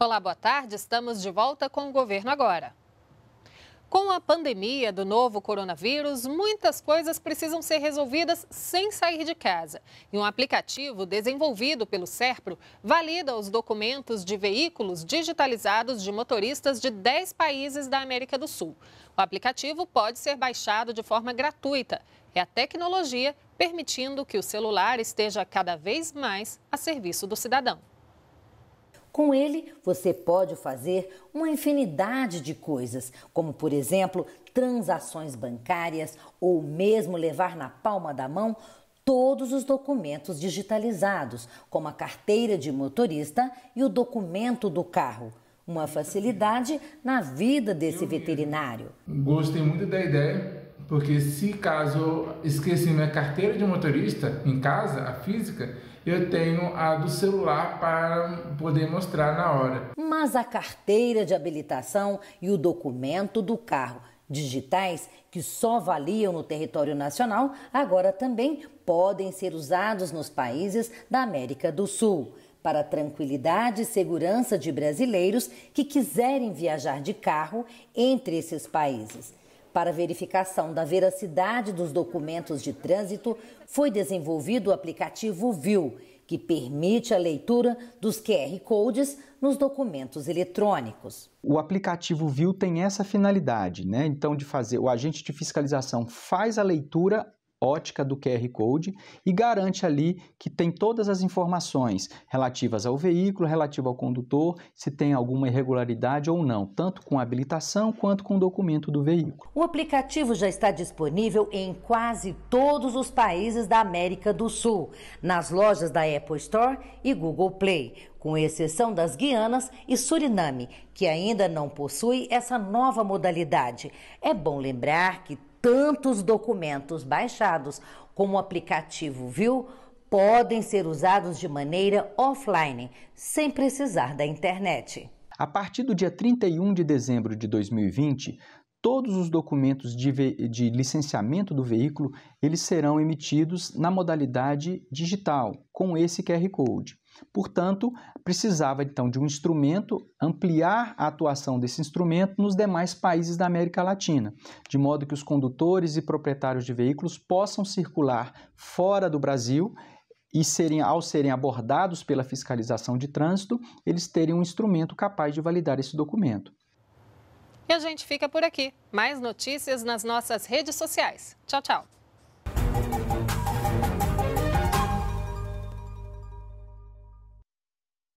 Olá, boa tarde. Estamos de volta com o Governo Agora. Com a pandemia do novo coronavírus, muitas coisas precisam ser resolvidas sem sair de casa. E um aplicativo desenvolvido pelo SERPRO valida os documentos de veículos digitalizados de motoristas de 10 países da América do Sul. O aplicativo pode ser baixado de forma gratuita. É a tecnologia permitindo que o celular esteja cada vez mais a serviço do cidadão. Com ele, você pode fazer uma infinidade de coisas, como, por exemplo, transações bancárias ou mesmo levar na palma da mão todos os documentos digitalizados, como a carteira de motorista e o documento do carro. Uma facilidade na vida desse veterinário. Gostei muito da ideia porque se caso esqueci minha carteira de motorista em casa, a física, eu tenho a do celular para poder mostrar na hora. Mas a carteira de habilitação e o documento do carro digitais, que só valiam no território nacional, agora também podem ser usados nos países da América do Sul. Para a tranquilidade e segurança de brasileiros que quiserem viajar de carro entre esses países. Para verificação da veracidade dos documentos de trânsito, foi desenvolvido o aplicativo VIL, que permite a leitura dos QR codes nos documentos eletrônicos. O aplicativo VIL tem essa finalidade, né? Então, de fazer o agente de fiscalização faz a leitura ótica do QR Code e garante ali que tem todas as informações relativas ao veículo, relativo ao condutor, se tem alguma irregularidade ou não, tanto com habilitação quanto com o documento do veículo. O aplicativo já está disponível em quase todos os países da América do Sul, nas lojas da Apple Store e Google Play com exceção das Guianas e Suriname, que ainda não possui essa nova modalidade. É bom lembrar que tantos documentos baixados como o aplicativo Viu podem ser usados de maneira offline, sem precisar da internet. A partir do dia 31 de dezembro de 2020, todos os documentos de, de, licenciamento do veículo eles serão emitidos na modalidade digital com esse QR code. Portanto, precisava então de um instrumento ampliar a atuação desse instrumento nos demais países da América Latina, de modo que os condutores e proprietários de veículos possam circular fora do Brasil e serem, ao serem abordados pela fiscalização de trânsito, eles terem um instrumento capaz de validar esse documento. E a gente fica por aqui. Mais notícias nas nossas redes sociais. Tchau, tchau.